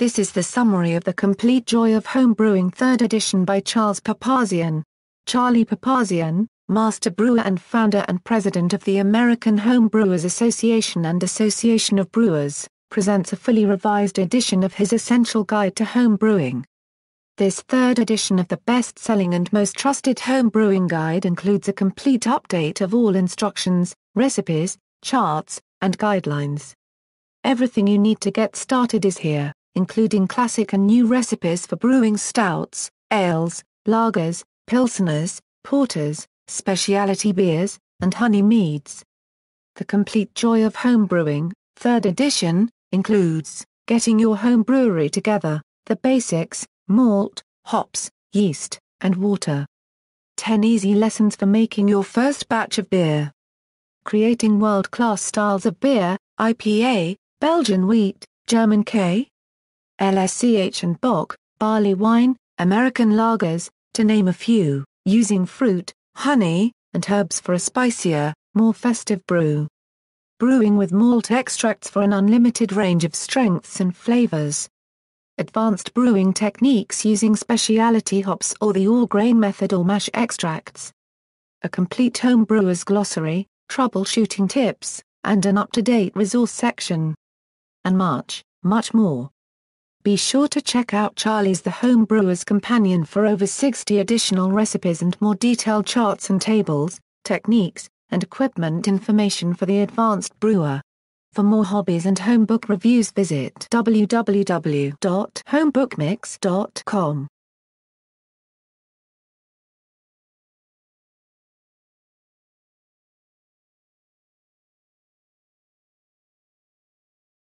This is the summary of The Complete Joy of Home Brewing 3rd edition by Charles Papazian. Charlie Papazian, master brewer and founder and president of the American Home Brewers Association and Association of Brewers, presents a fully revised edition of his Essential Guide to Home Brewing. This third edition of the best-selling and most trusted home brewing guide includes a complete update of all instructions, recipes, charts, and guidelines. Everything you need to get started is here including classic and new recipes for brewing stouts, ales, lagers, pilsners, porters, specialty beers, and honey meads. The Complete Joy of Home Brewing, 3rd edition, includes getting your home brewery together, the basics, malt, hops, yeast, and water. 10 easy lessons for making your first batch of beer. Creating world-class styles of beer, IPA, Belgian wheat, German K, LSCH and Bock, barley wine, American lagers, to name a few, using fruit, honey, and herbs for a spicier, more festive brew. Brewing with malt extracts for an unlimited range of strengths and flavors. Advanced brewing techniques using specialty hops or the all-grain method or mash extracts. A complete home brewer's glossary, troubleshooting tips, and an up-to-date resource section. And much, much more. Be sure to check out Charlie's The Home Brewer's Companion for over 60 additional recipes and more detailed charts and tables, techniques, and equipment information for the advanced brewer. For more hobbies and home book reviews visit www.homebookmix.com.